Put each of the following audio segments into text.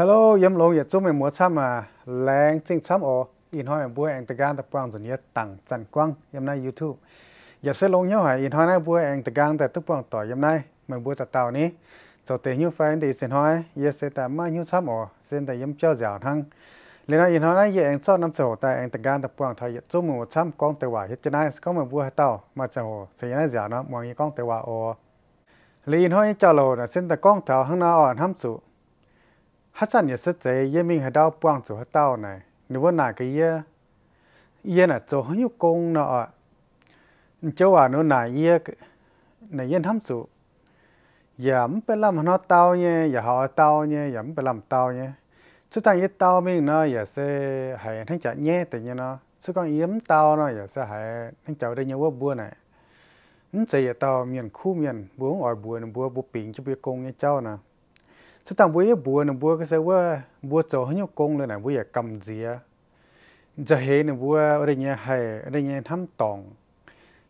Hello, yếm lâu yết chung mẹ múa chăm mà lén chinh chăm ổ in hoa mẹ bùa anh tà gan tập quang dùn yết tặng chẳng quang yếm nay YouTube. Yết sẽ lông nhau hải in hoa nai bùa anh tà gan tại tức quang tỏ yếm nay mẹ bùa tà tàu ní. Cho tế nhu phá anh tì xin hoa yết sẽ tà mai nhu chăm ổ xin tà yếm cho dạo thăng. Lý nói in hoa nai yết anh cho năm chỗ tại anh tà gan tập quang thay yết chung mẹ múa chăm con tà hòa yết chân ai có mẹ bùa tàu mà chẳng ổ sẽ yết nai dạo nó mong yết con tà hòa ổ. Lý in hoa yết cho lồ là xin tà con tàu hăng na ổn hăm sụ hát sản nhà sơ chế yên mình hạt đau quăng chỗ hạt đau này nếu mà nà cái yên yên là chỗ hữu công nọ chỗ à nó nà yên này yên thăm sụ giảm phải làm nó tao nhé giờ họ tao nhé giảm phải làm tao nhé chứ ta yên tao mình nó giờ sẽ hay thằng trả nhé tự nhiên nó chứ con yếm tao nó giờ sẽ hãy thằng cháu đây nhau bữa này nó sẽ giờ tao miền khu miền bố ngồi bùa bùa bố bình cho biết công nghe cháu nào chứ tao bữa bữa nè bữa cái sao bữa bữa cho hết nhau công lên này bữa giờ cầm gì á giờ hè nè bữa ở đây nhà hay ở đây nhà thăm tòng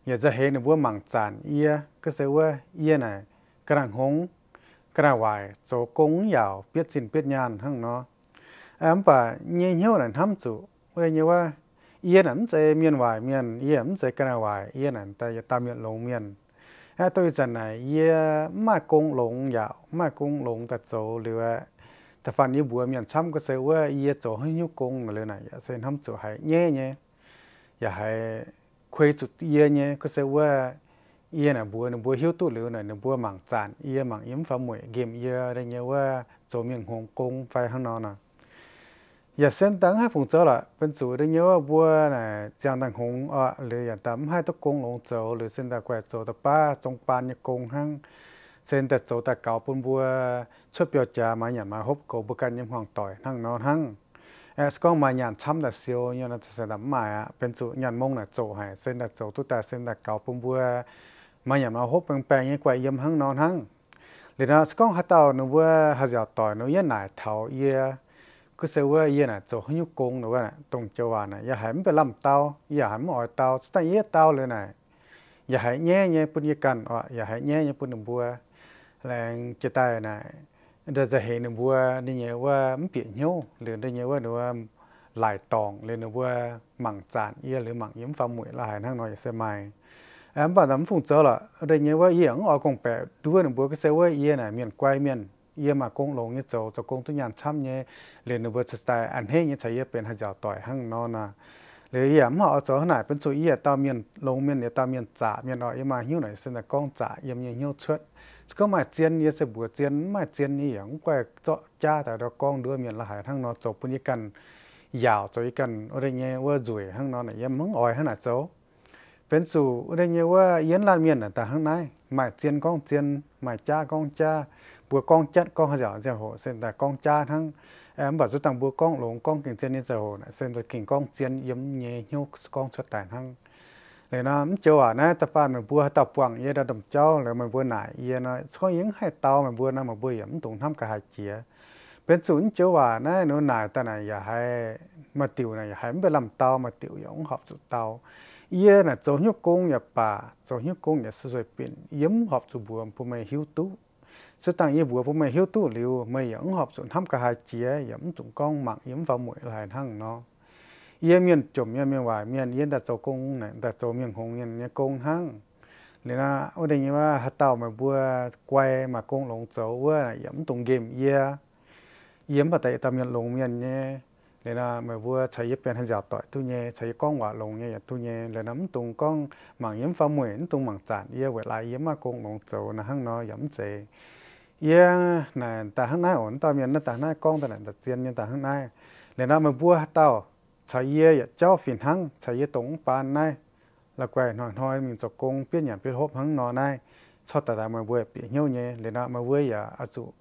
giờ dạ, giờ hè nè bữa mảng tràn ia cái sao bữa ia này cái đằng hống cái đằng hoài cho công giàu biết xin biết nhàn hăng nó em à, bà nhẹ nhau là thăm chủ ở đây như vậy ia nè mình sẽ miền hoài miền ia mình sẽ cái đằng hoài ia nè ta ta miền lồng miền 啊，对阵呢，也卖公龙呀，卖公龙的走了，แต่ฝันนี้บัวมีอันช้ำก็เสียว่าเยี่ยโจให้ยุกงเลยนะอย่าเส้นทำโจให้เงี้ยเงี้ยอย่าให้คุยจุดเยี่ยเงี้ยก็เสียว่าเยี่ยน่ะบัวน่ะบัวหิ้วตู้หรือน่ะน่ะบัวหมังจานเยี่ยหมังยิ้มฝ่าหมวยเกมเยี่ยอะไรเงี้ยว่าโจมีอันหงกงไฟข้างนอกน่ะอย่าเส้นตั้งให้ฟงเจ้าละเป็นสูตรได้เยอะบัวน่ะจางต่างหงอ่ะหรืออย่าตั้มให้ตะกงหลงเจ้าหรือเส้นตะแกวเจ้าตะป้าจงปานยกงหั่งเส้นตะเจ้าตะเก่าปุ่นบัวชอบเปียวจามาอย่ามาฮบโกบุกันยำห่องต่อยหั่งนอนหั่งเอสก็มาหยาดช้ำแต่เซียวเนี่ยนะเส้นตะหมายอ่ะเป็นสูตรหยาดมงน่ะโจหายเส้นตะโจตุ๊ตาเส้นตะเก่าปุ่นบัวมาอย่ามาฮบแปลงๆยังกว่ายำหั่งนอนหั่งหรือนะสก็ฮัตเอาหนูว่าฮัตเอาต่อยหนูยันหน่ายเท้าเยี่ย cứ sợ quá yên à cho hữu công nữa nè tổng cho hòa nè giờ hãy phải làm tao giờ hãy mọi tao ta yên tao lên này giờ hãy nhé nhé bún như cần ọ giờ hãy nhé nhé bún đừng bua là chia tay này giờ giờ hãy đồng bua đi nhớ qua mất biết nhau liền đi nhớ qua nữa lại tòng lên nữa bua mảng chán yên lên mảng yếm phong mũi là hãy năng nói sẽ mai em bảo nắm phụng chờ là đây nhớ qua yên ở công bè đua đồng bua cứ xe qua yên này miền quay miền ye mà công lông như chỗ cho công tu nhàn chăm nhé liền vừa chất tài ăn hết như chạy ye bên hai giờ tỏi hăng nó nà liền ye mà ở chỗ này bên chỗ ye tao miền lông miền ye tao miền trả miền ở ye mà hiu này xin là công trả ye như hiu chuột có mà chiến như sẽ bùa chiến mà chiến như vậy quay cho cha tại đó công đưa miền là hải hăng nó chỗ bên cần giàu chỗ cần ở đây nghe vừa rủi hăng nó này ye mắng oai hăng là chỗ bên chỗ ở đây nghe vừa yến lan miền ở tại hăng này mà chiến công chiến mà cha công cha bữa con chết con hay giờ giờ hồ xem là con cha thằng em bảo rất tăng bữa con lộn con kinh tiền giờ hồ này xem là kinh con tiền yếm nhẹ nhau con xuất tài thằng เลยนะมันเจ้านะตะปานมันบัวตะปวงเยดดําเจ้าแล้วมันบัวหน่ายเยนะเขายังให้เตามันบัวนะมันบัวหยําตรงทํากะหาเจียเป็นศูนย์เจ้าว่านะหนูหน่ายตะน่ะอย่าให้มาติวน่ะอย่าให้มันไปลําเตามาติวอย่าองหอบสุเตาเยน่ะโจยุกงอย่าป่าโจยุกงอย่าสวยเป็นยิ้มหอบสุบัวผู้ไม่หิวตุ sự tăng như vừa với hiếu tu liu mày ứng hợp xuống ham cả hai chia yếm chúng con mạng yếm vào mũi lại hăng nó yếm miền chồm yếm miền vải miền yên đặt chỗ công này đặt chỗ miền hùng yên nhà công hăng nên là ở đây như là hạt tàu mà bữa quay mà công lồng chỗ bữa là yếm tung game yếm yếm vào tại tầm miền lồng miền nhé nên là mà vừa chạy yếm bên hàng giả tội tu nhé chạy con quả lồng nhé dạ tu nhé là nắm tung con mạng yếm phá mũi tung mạng chản yếm vậy lại yếm mà công lồng chỗ là hăng nó yếm chế ye na ta hang na on ta mian na ta na kong ta na ta chien mian ta hang na le na ma bua tao chai ye ya chao fin hang chai ye tong pan nai là quay nói nói mình cho công biết nhận biết hộp hăng nó dạ, à này cho ta ta mà vừa bị nhau nhé để nó mà vừa ya à chủ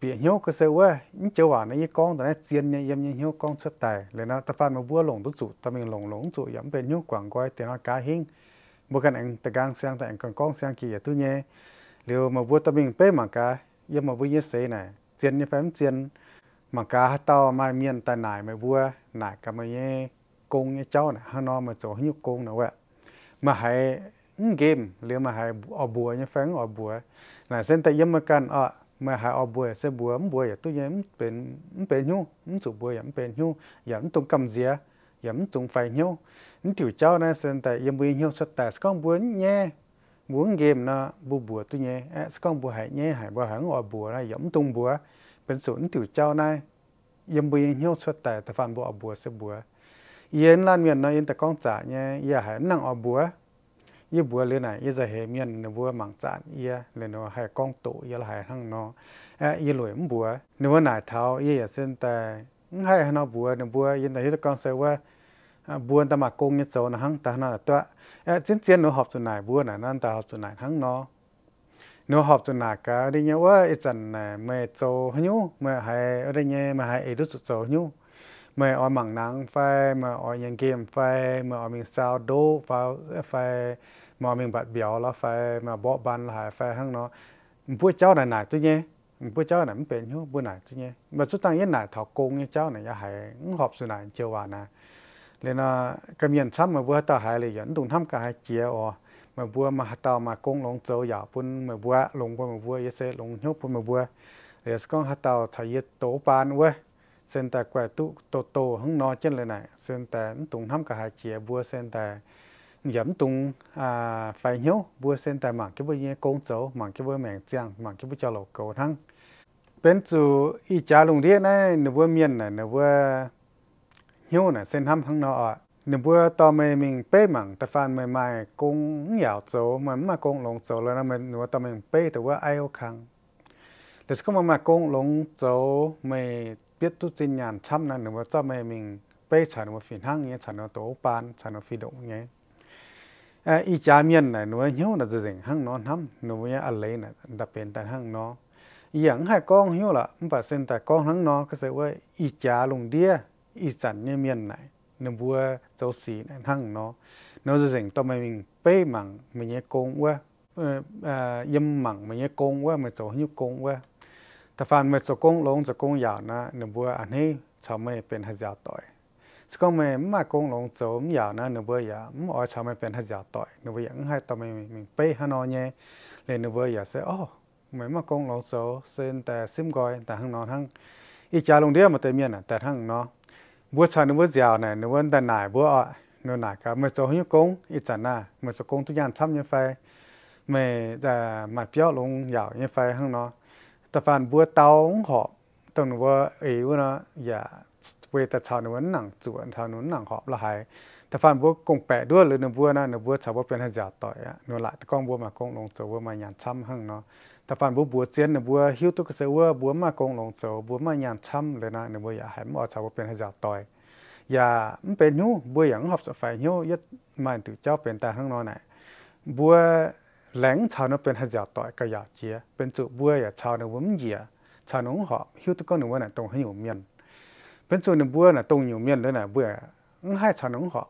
bị nhau cái sự quá những chỗ hoàn này con ta này chiến nhé em như nhau con xuất tài để nó ta phan mà vừa lồng tu chủ ta mình lồng lồng chủ yếm bên nhau quảng quay thì nó cá hình một cái anh ta gang sang ta anh còn con sang kia dạ, tu nhé liệu mà vua ta mình bế mà cá nhưng mà vua như thế này chiến như phém chiến mà cá to mai miên tại nải mà vua nải cả mà nhé công như cháu này hăng nó mà chỗ như công nào vậy mà hay game liệu mà hay ở bùa như phém ở bùa là sen tại yếm mà cần ở mà hay ở bùa sẽ bùa ấm bùa tôi nhớ bên bên nhau ấm chủ bùa ấm bên nhau ấm tung cầm dìa ấm tung phải nhau ấm tiểu cháu này sen tại yếm bùi nhau sắt tài không bùa nhé muốn game nó bu bùa tôi nhé à con bùa hải nhé hải bùa hắn ở bùa này giống tung bùa bên sốn tiểu trao này yếm bùi nhau xuất tài tập phản bùa bùa sẽ bùa yên lan miền nó yên ta con trả nhé yên hải năng ở bùa yên bùa lên này yên giờ hải miền nó bùa mảng trả yên lên nó hải con tổ yên là hải hăng nó à yếm lười bùa nếu mà nải tháo yên giờ xin tài hay nó bùa nó bùa yên tập con sẽ bùa Ah, buôn ta mà công nhất số là hăng ta nó tọa eh, chiến chiến nó học tuần này buôn là nó ta học tuần này hăng nó nó học tuần này cả đi nhau ơi ít trận này mẹ số nhú mẹ hay ở đây nhé mẹ hay ít chút số nhú mẹ ở mảng nắng phai, mẹ ở những kim phai, mẹ ở mình sao đô phai, eh, phai, mẹ ở mình bạt biểu là phai, mẹ bỏ bàn là phai hăng nó buôn cháu này này tôi nhé buôn cháu này mình bền nhú buôn này tôi nhé mà chúng ta yên này thọ công như cháu này ya dạ, hay học tuần này chiều hòa à này nên là cái miền sắp mà vừa ta hai là dẫn tụng tham cả hai chia ở mà vừa mà hạt tàu mà công lông châu giả phun mà vừa lông quân mà vừa yết sẽ lông nhóc phun mà vừa rồi con hát tàu thay yết tổ bàn quê xem ta quẹt tu, tổ tổ hứng nó trên lên này sen ta tụng tham cả hai chia vừa sen ta giảm tung à, phải nhớ vừa xem tại mạng cái với công châu, mạng cái với mạng trang mạng cái với cho lộc cầu thăng bên chủ y trả lùng điện này nửa vừa miền này nửa vừa hiếu nè sen hâm hăng nọ nếu bữa to mày mình bê mảng ta phan mày mày cũng nhào chỗ mà mà cũng lồng chỗ là mình nếu to mình bê từ bữa ai ô khăng để không mà cũng lồng chỗ mày biết tu tin nhàn chăm là nữa cho mày mình bê chẳng một phiền hăng nhé chẳng nó tổ ban chẳng nó phi động nhé à ý cha miền này nếu hiếu là gì hăng nó hâm nếu như ở lấy này đặc biệt tại hăng nó อย่างให้กองหิ้วละมันเป็นแต่กองทั้งนอก็เสียว่าอีจ่าลงเดียอีสันเนี่ยเมียนไหนนบัวเจ้าสีนั่นหั่งเนาะเนาะจะเสียงต่อมา mình เป้หมังมันเนี่ยโกงว่าเอ่อยำหมังมันเนี่ยโกงว่ามันจะหิ้วโกงว่าแต่ฟันมันจะโกงลงจะโกงยาวนะนบัวอันนี้ชาวไม่เป็นหายาต่อยสก็ไม่มาโกงลงจะมยาวนะนบัวยาไม่อ๋อชาวไม่เป็นหายาต่อยนบัวยังให้ต่อมา mình เป้ฮานอเนี่ยเลยนบัวยาเสียอ๋อไม่มาโกงลงจะเส้นแต่ซิมกอยแต่หั่งนอนหั่งอีจ่าลงเดียวมาเต็มเมียนแต่หั่งเนาะ bữa chân nó bữa giàu này nó vẫn đàn nải bữa ạ nó nải cả một số những công ít chẳng na một số công tôi nhận thăm như vậy mẹ là mặt béo luôn dẻo như vậy hơn nó ta phan bữa tàu họ tao nó bữa ấy nó dạ về ta chào nó vẫn nặng chuẩn chào nó nặng họ là hay แต่ฟันบัวกงแปะด้วยหรือเนื้อบัวนะเนื้อบัวชาวบัวเป็นหันยาต่อยอ่ะเนื้อละตะกองบัวมากงลงเจอบัวมาหยานช้ำหั่งเนาะแต่ฟันบัวบัวเจียนเนื้อบัวหิ้วตุกเสือว่าบัวมากงลงเจอบัวมาหยานช้ำเลยนะเนื้อบัวอย่าให้มันออกชาวบัวเป็นหันยาต่อยอย่ามันเป็นหิ้วบัวอย่างหอบสไฟหิ้วยัดมันถือเจ้าเป็นตาข้างนอกไหนบัวแหลงชาวนั้นเป็นหันยาต่อยกระยาเจียเป็นจุบัวอย่าชาวเนื้อบัวมันเหยียชาวน้องหอบหิ้วตุกเนื้อบัวน่ะตรงให้อยู่เมียนเป็นจุเนื้อบัวน่ะตรงอยู่เมียนเลยน่ะบัวให้ชาวน้องหอบ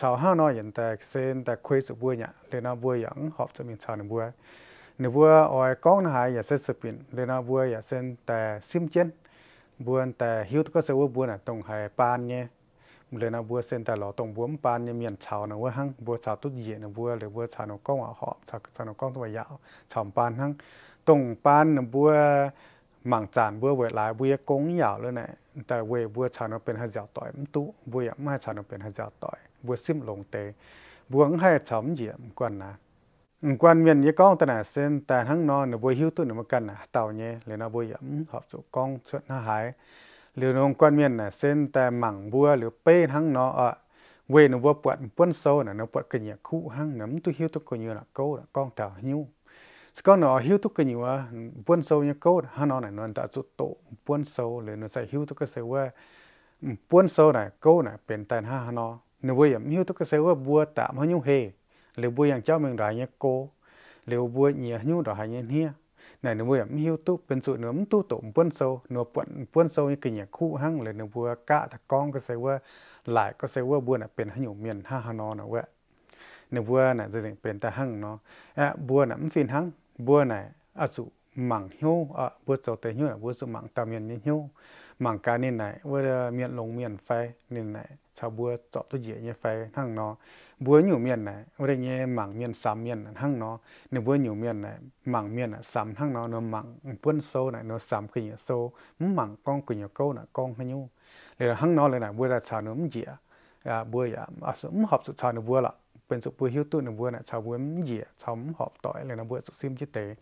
ชาวห้าน้อยอย่างแต่เซนแต่คุยสุบวยเนี่ยเรนาบัวอย่างหอบจะมีชาวหนึ่งบวยหนึ่งบวยออยก้องหายอย่าเนสปินเรนาบวยอย่าเซนแต่ซิมเจนบัวแต่ฮิวก็เสวบวยน่ะตรงหายปานเนี่ยเรยนาบววเซนแต่เราตรงบัวปานเนี่ยเมียนชาวนะว่าหังบวยชาวตุ้ยเยนะบววหรือบวยชาวนก้องอ่ะหอบชาวชาวนก้องตัวยาวชาวปานหังตรงปานนะบววหมั่งจานบัวเวลายบัวกงยาวเลยนยแต่เวบัวชาวนเป็นหัจาวต่อยมันตุบัวไม่ชาวนเป็นหัจาวต่อยบัวซิมลงเตบวงให้ฉอมเหยียมกวนนะกวนเมียนยี่ก้องตนาเส้นแต่ทั้งนอนเนี่ยบัวหิวตุ่นมากันนะเต่าเนี่ยเลยนะบัวหยำหอบจุก้องชวนหายหรือนงกวนเมียนนะเส้นแต่หมั่งบัวหรือเป้ทั้งนออ่ะเวนวัวปวดป้วนโซน่ะนะปวดกระเหยคู่หั่งน้ำตุหิวตุกนอยู่น่ะโก้น่ะก้องเต่าหิวสก็นอหิวตุกนอยู่อ่ะป้วนโซเนี่ยโก้ฮานอน่ะนอนตาจุโตป้วนโซเลยนอนใส่หิวตุกเสว่าป้วนโซน่ะโก้น่ะเป็นแต่ห้าฮานอ nếu bây giờ miêu tôi cái xe qua bùa tạm hơi nhung hề liệu bùa yang cho mình rải nhé cô liệu bùa nhỉ nhung rải nhé nia này nếu bây giờ miêu tôi bên sụt nữa tu tổ buôn sâu nửa buôn buôn sâu như cái nhà khu hăng là nếu bùa cả thằng con cái xe qua lại cái xe qua bùa là bên hơi nhung miền ha ha nó nữa vậy nếu bùa này dự định bên ta hăng nó à bùa là mình phiền hăng bùa này à sụt mảng hiu ở bữa sau tới hiu là bữa sau mảng tàu miền nên hiu mảng cá nên này bữa ờ, miền lồng miền phai nên này sau bữa chọn tôi dễ như phai thằng nó bữa nhiều miền này bữa đây nghe mảng miền sám miền thằng nó nên bữa nhiều miền này mảng miền là sám thằng nó nó mảng quân số này nó sám cái nhiều số mảng con cái nhiều câu là con hay nhau rồi thằng nó lại này bữa là sao nó dễ à bữa giờ à sự học sự sao nó vừa là bên sự bữa hiu tu nó vừa này sao bữa dễ sao học tội là bữa sự sim chứ tế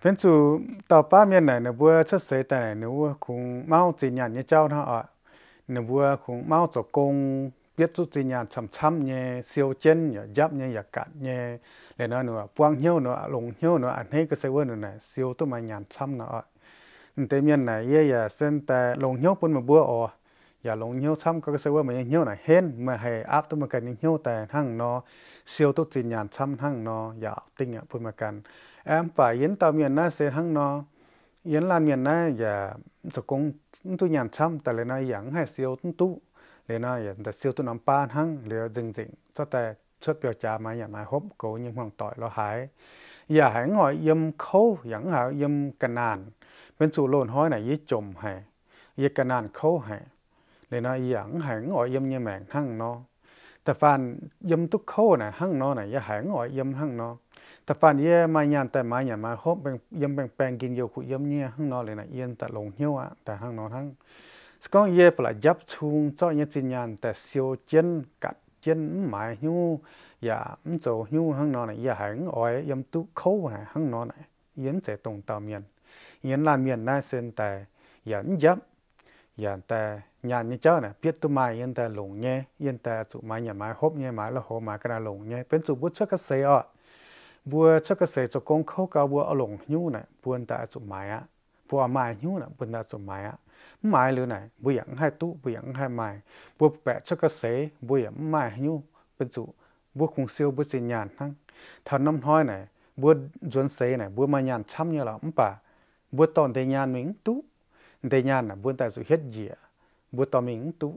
phần chủ tàu ba miền này nó vừa xuất xế tại này nó cùng mao chỉ nhận như cháu nó ạ nó vừa cùng mao tổ công biết chút chỉ nhận chăm chăm nhé siêu chân nhé giáp nhé nhạc cạn nhé để nó nữa quang hiếu nữa lùng hiếu nữa ăn hết cái xe vườn này siêu tôi mà nhận chăm nó ạ thế miền này ye ya sen ta lùng hiếu bún mà bữa ồ ya dạ, lùng hiếu chăm có cái xe vườn mà hiếu này hên mà hay áp tôi mà cần hiếu tại hăng nó siêu tốt tin nhàn chăm hăng nó dạ tinh ạ phun mà cần em phải yến tàu miền na sẽ hăng nó yến lan miền na dạ cho công tu nhàn chăm tại là nó yắng hay siêu tu để nó yến ta siêu tu nằm pan hăng để dừng dừng, cho ta xuất biểu trả mà nhận lại hốt cố nhưng hoàng tội lo hại dạ hãy ngồi yếm khâu yắng dạ, hảo yếm cần nàn bên chủ lồn hói này yếm chùm hè yếm cần nàn khâu hè để nó yắng hãy ngồi yếm như mèn hăng nó แต่ฟานยมทุกเข้น่ะหั่งนอน่ะอย่าหายง่อยยมหั่งนอแต่ฟานเย่มาญานแต่มาอย่ามาฮบเป็นยมแปลงกินโยคุยมเนี่ยหั่งนอเลยน่ะเอียนแต่ลงเหี่ยวอ่ะแต่หั่งนอหั่งสกองเย่ปละยับชุงจ้อยเนี่ยจิญานแต่เซียวเจนกัดเจนหมายหิ้วอย่าอุ้มโจหิ้วหั่งนอน่ะอย่าหายง่อยยมทุกเข้น่ะหั่งนอน่ะเอียนเจตรงตามเมียนเอียนลานเมียนน่าเซนแต่ยันยับอย่างแต่ยานนี่เจ้าน่ะเปียตุมายันแต่หลงเงี้ยยันแต่สุมาอย่ามาฮบเงี้ยมาละโหมากระหลงเงี้ยเป็นสุบุชกเสอ่ะบัวชกเสจะกงเข้ากับบัวเอาหลงยู่น่ะบวนแต่สุมาอ่ะบัวมายู่น่ะบวนแต่สุมาอ่ะหมายหรือไหนบุยังให้ตู้บุยังให้หมายบัวแปะชกเสบุยังหมายยู่เป็นสุบัวคงเซียวบัวสิญญาณทั้งถ้าน้ำห้อยไหนบัวจวนเสไหนบัวมาญาณช้ำเนี่ยหรอมั้ป่ะบัวตอนแต่ญาณมิงตู้ thế nhà là buôn tài sự hết dĩa bữa tao mình tú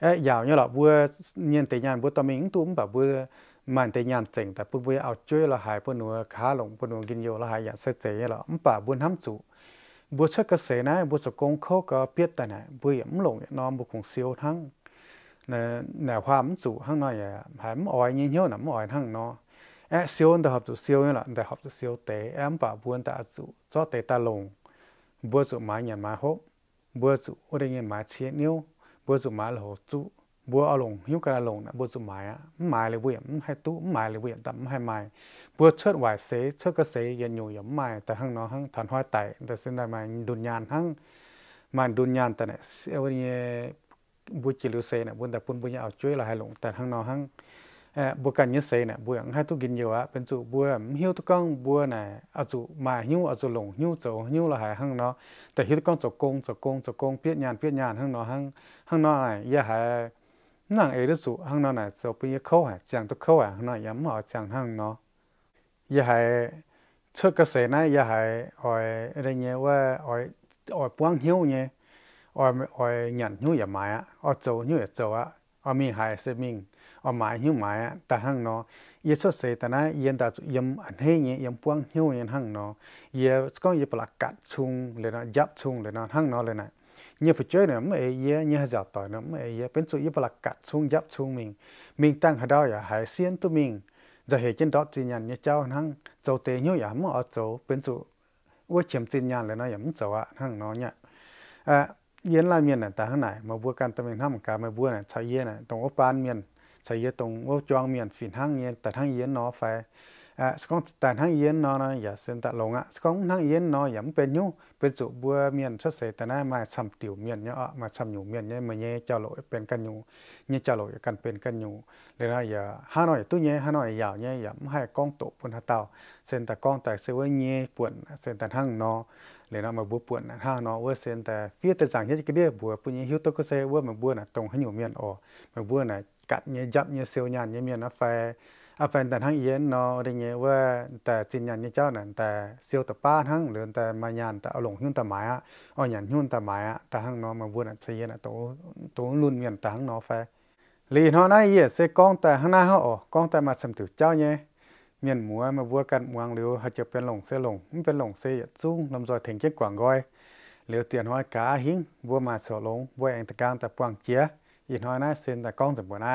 giàu như là bữa nhân thế nhà bữa tao mình tú cũng bảo bữa mà tây nhà chỉnh tại bữa bữa ao chơi là hại bữa nửa khá lồng bữa nửa kinh nhiều là hại dạng sẽ chế là ông bà buôn hám chủ bữa chắc cái xe này bữa chắc công khó có biết tại này bữa ấm lồng nó bữa cũng siêu thăng nè nè hoa ấm chủ hăng nói à, hai ấm ỏi như nhau nấm ỏi hăng nó ấy siêu đại học chủ siêu như là đại học chủ siêu tế em bảo buôn tại chủ cho tế ta lồng บัวสุมาเี่ยมาหกบัวสุอุดงี้ยมาเชียนิ้วบัวสุมาหลจุบัวเอาลงหิวกระลงนะบัวสุมาอ่ะมาเลยเวียมให้ตู้มาเลยเวียมแต่ไม่ให้มาบัวเชิดไหวเสเชิดก็เสยันอยู่อย่ามาแต่ทั้งน้องทั้งถอนห้อยไตแต่เส้นได้มาดุนยานทั้งมาดุนยานแต่เนี่ยเอวันงี้บัวจิลุเซเนี่ยบุญแต่ปุ่นบุญเอาช่วยเราให้ลง แต่ทั้งน้องทั้งบกันยังใส่เนี่ยบวงให้ตุกินเยอะเป็นจุบัวหิวตุกังบัวน่ะอาจุมาหิวอาจุหลงหิวโจหิวละหายหังเนาะแต่หิวตุกังจกงจกงจกงเปียญานเปียญานหังเนาะหังหังเนาะไหนอย่าหายนั่งเอริสุหังเนาะไหนจปีเข้าหาจังตุเข้าหาเนาะย้ำหมอจังหังเนาะอย่าหายเชื่อกระแสนะอย่าหายอ่อยอะไรเงี้ยว่าอ่อยอ่อยป้วงหิวเงี้ยอ่อยอ่อยหยันหิวอย่าหมายอ่ะอ่อยโจหิวอย่าโจอ่ะอ่อยมีหายเสมิง ở mãi như mãi ta hăng nó ye so se ta na ye da yếm anh he ye yếm puang hiu ye hăng nó ye có ye pala cắt chung le nó giáp chung le nó hăng nó le này, như phải chơi nữa mấy ye như giáp tỏi nữa mấy ye bên số ye pala cắt chung giáp chung mình mình tăng hà đau ya hải xiên tu mình giờ hệ trên đó chỉ nhận như cháu hăng cháu tế như ya mà ở chỗ bên chỗ ua chiếm chỉ nhận le na yem cháu à hăng nó nhá à yên la miền này ta hăng này mà vua can tâm mình hăng cả mà vua này chạy yên này đồng ốp ban miền sai ye tong wo chuang mian fin hang ye ta hang yen no fa à con tàn hang yên nó nó giờ xin tạ lồng á con hang yên nó yếm bên nhú bên chỗ bữa miền xuất xứ tàn á mà sầm tiểu miền nhá mà sầm nhủ miền nhá mà nhé cho lỗi bên căn nhủ nhé cho lỗi căn bên căn nhủ để ra giờ hà nội tôi nhé hà nội giàu nhé yếm hai con tổ buồn hà tàu xin tạ con tại sư với nhé buồn xin tàn hang nó để nó mà bữa buồn hà nó với xin tạ phía tây giảng hết cái đĩa bữa bữa nhé hiếu tôi có xe với mà bữa là tổng hang nhủ miền ở mà bữa này กัดเนี่ยจับเนี่ยเสียวหยันเนี่ยเมียนอาแฟอาแฟนแต่ทั้งเย็นนออะไรเงี้ยว่าแต่จินหยันเนี่ยเจ้านั่นแต่เสียวแต่ป้าทั้งหรือแต่มาหยันแต่เอาหลงหุ่นแต่หมายอ่ะเอาหยันหุ่นแต่หมายอ่ะแต่ทั้งนอมาวุ่นอ่ะเสียน่ะตัวตัวรุ่นเมียนแต่ทั้งนอแฟลีนอน่าเหี้ยเสกล้องแต่ข้างหน้าเขาออกกล้องแต่มาสมถือเจ้าเนี่ยเมียนหมัวมาวัวกันมวงเหลียวเขาจะเป็นหลงเสียหลงมันเป็นหลงเสียจุ้งลำซอยถึงเจ็ดกว่างก้อยเหลียวเตียนห้อยกาหิ้งวัวมาสอหลงวัวแองตะกางแต่ปวงเจียอีนหอยนะเซนแต่กล้องสมบูรณ์นะ